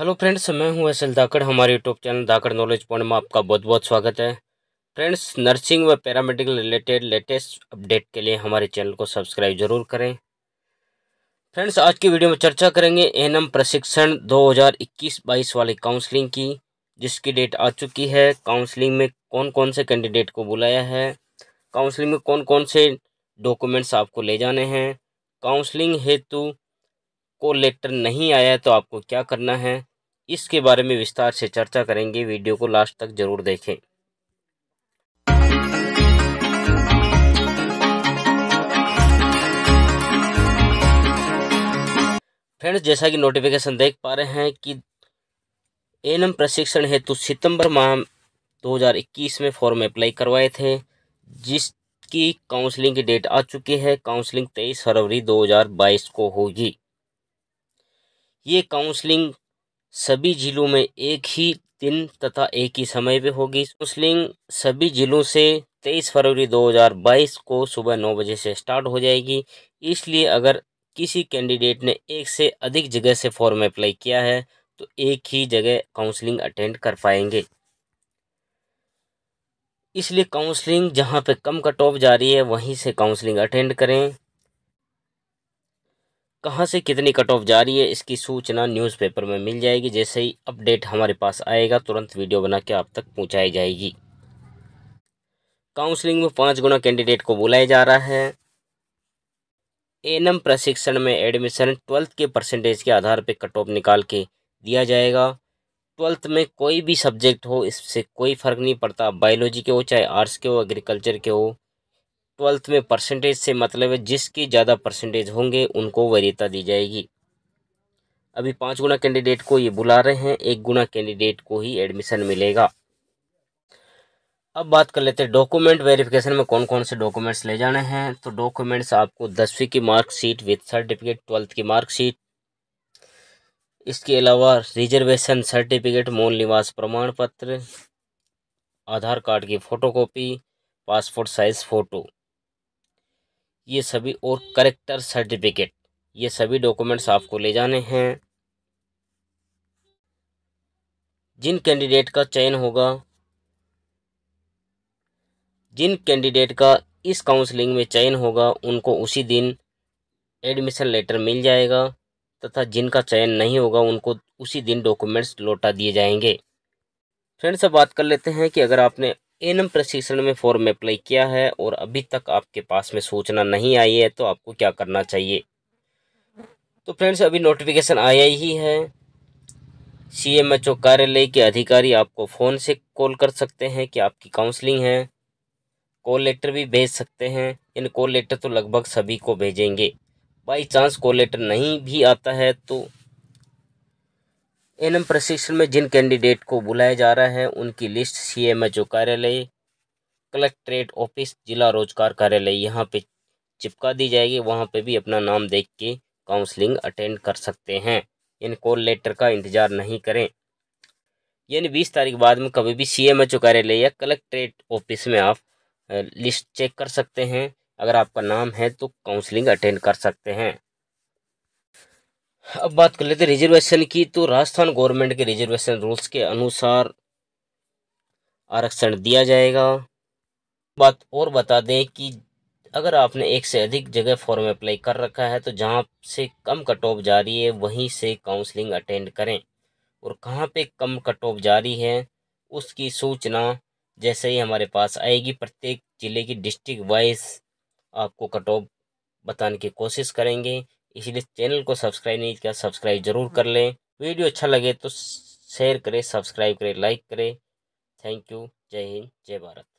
hello friends मैं हूं S L Dhakad हमारे YouTube channel Dhakad knowledge point में आपका बहुत बहुत स्वागत है फ्रेंड्स नर्सिंग व पैरामेडिकल रिलेटेड लेटेस्ट अपडेट के लिए हमारे चैनल को सब्सक्राइब जरूर करें फ्रेंड्स आज की वीडियो में चर्चा करेंगे एनम प्रशिक्षण 2021-22 वाली काउंसलिंग की जिसकी डेट आ चुकी है काउंसलिंग में कौन कौन से कैंडिडेट को बुलाया है काउंसलिंग में कौन कौन से डॉक्यूमेंट्स आपको ले जाने हैं काउंसलिंग हेतु को लेटर नहीं आया है तो आपको क्या करना है इसके बारे में विस्तार से चर्चा करेंगे वीडियो को लास्ट तक जरूर देखें फ्रेंड्स जैसा कि नोटिफिकेशन देख पा रहे हैं कि एनम प्रशिक्षण हेतु सितंबर माह 2021 में फॉर्म अप्लाई करवाए थे जिसकी काउंसलिंग की डेट आ चुकी है काउंसलिंग 23 फरवरी 2022 को होगी ये काउंसलिंग सभी जिलों में एक ही दिन तथा एक ही समय पे होगी काउंसलिंग सभी जिलों से 23 फरवरी 2022 को सुबह नौ बजे से स्टार्ट हो जाएगी इसलिए अगर किसी कैंडिडेट ने एक से अधिक जगह से फॉर्म अप्लाई किया है तो एक ही जगह काउंसलिंग अटेंड कर पाएंगे इसलिए काउंसलिंग जहाँ पे कम कट ऑफ जा रही है वहीं से काउंसलिंग अटेंड करें कहाँ से कितनी कट ऑफ जा रही है इसकी सूचना न्यूज़पेपर में मिल जाएगी जैसे ही अपडेट हमारे पास आएगा तुरंत वीडियो बना के आप तक पहुँचाई जाएगी काउंसलिंग में पाँच गुना कैंडिडेट को बुलाया जा रहा है एनएम प्रशिक्षण में एडमिशन ट्वेल्थ के परसेंटेज के आधार पर कट ऑफ निकाल के दिया जाएगा ट्वेल्थ में कोई भी सब्जेक्ट हो इससे कोई फ़र्क नहीं पड़ता बायोलॉजी के हो चाहे आर्ट्स के हो एग्रीकल्चर के हो ट्वेल्थ में परसेंटेज से मतलब है जिसके ज़्यादा परसेंटेज होंगे उनको वरीयता दी जाएगी अभी पाँच गुना कैंडिडेट को ये बुला रहे हैं एक गुना कैंडिडेट को ही एडमिशन मिलेगा अब बात कर लेते हैं डॉक्यूमेंट वेरिफिकेशन में कौन कौन से डॉक्यूमेंट्स ले जाने हैं तो डॉक्यूमेंट्स आपको दसवीं की मार्कशीट विथ सर्टिफिकेट ट्वेल्थ की मार्कशीट इसके अलावा रिजर्वेशन सर्टिफिकेट मूल निवास प्रमाण पत्र आधार कार्ड की फ़ोटोकॉपी पासपोर्ट साइज़ फ़ोटो ये सभी और करेक्टर सर्टिफिकेट ये सभी डॉक्यूमेंट्स आपको ले जाने हैं जिन कैंडिडेट का चयन होगा जिन कैंडिडेट का इस काउंसलिंग में चयन होगा उनको उसी दिन एडमिशन लेटर मिल जाएगा तथा जिनका चयन नहीं होगा उनको उसी दिन डॉक्यूमेंट्स लौटा दिए जाएंगे फ्रेंड्स अब बात कर लेते हैं कि अगर आपने इन प्रशिक्षण में फॉर्म अप्लाई किया है और अभी तक आपके पास में सूचना नहीं आई है तो आपको क्या करना चाहिए तो फ्रेंड्स अभी नोटिफिकेशन आया ही है सीएमएचओ कार्यालय के अधिकारी आपको फ़ोन से कॉल कर सकते हैं कि आपकी काउंसलिंग है कॉल लेटर भी भेज सकते हैं इन कॉल लेटर तो लगभग सभी को भेजेंगे बाई चांस कॉल लेटर नहीं भी आता है तो एनएम प्रशिक्षण में जिन कैंडिडेट को बुलाया जा रहा है उनकी लिस्ट सीएमएचओ कार्यालय कलेक्ट्रेट ऑफिस जिला रोजगार कार्यालय यहाँ पे चिपका दी जाएगी वहाँ पे भी अपना नाम देख के काउंसलिंग अटेंड कर सकते हैं इन कॉल लेटर का इंतज़ार नहीं करें यानी बीस तारीख बाद में कभी भी सी एम एच ओ कार्यालय या कलेक्ट्रेट ऑफिस में आप लिस्ट चेक कर सकते हैं अगर आपका नाम है तो काउंसलिंग अटेंड कर सकते हैं अब बात कर लेते रिजर्वेशन की तो राजस्थान गवर्नमेंट के रिजर्वेशन रूल्स के अनुसार आरक्षण दिया जाएगा बात और बता दें कि अगर आपने एक से अधिक जगह फॉर्म अप्लाई कर रखा है तो जहाँ से कम कट ऑफ जा रही है वहीं से काउंसलिंग अटेंड करें और कहाँ पे कम कट ऑफ जारी है उसकी सूचना जैसे ही हमारे पास आएगी प्रत्येक ज़िले की डिस्ट्रिक्ट वाइज आपको कट ऑफ बताने की कोशिश करेंगे इसीलिए चैनल को सब्सक्राइब नहीं किया सब्सक्राइब जरूर कर लें वीडियो अच्छा लगे तो शेयर करें सब्सक्राइब करें लाइक करें थैंक यू जय हिंद जय भारत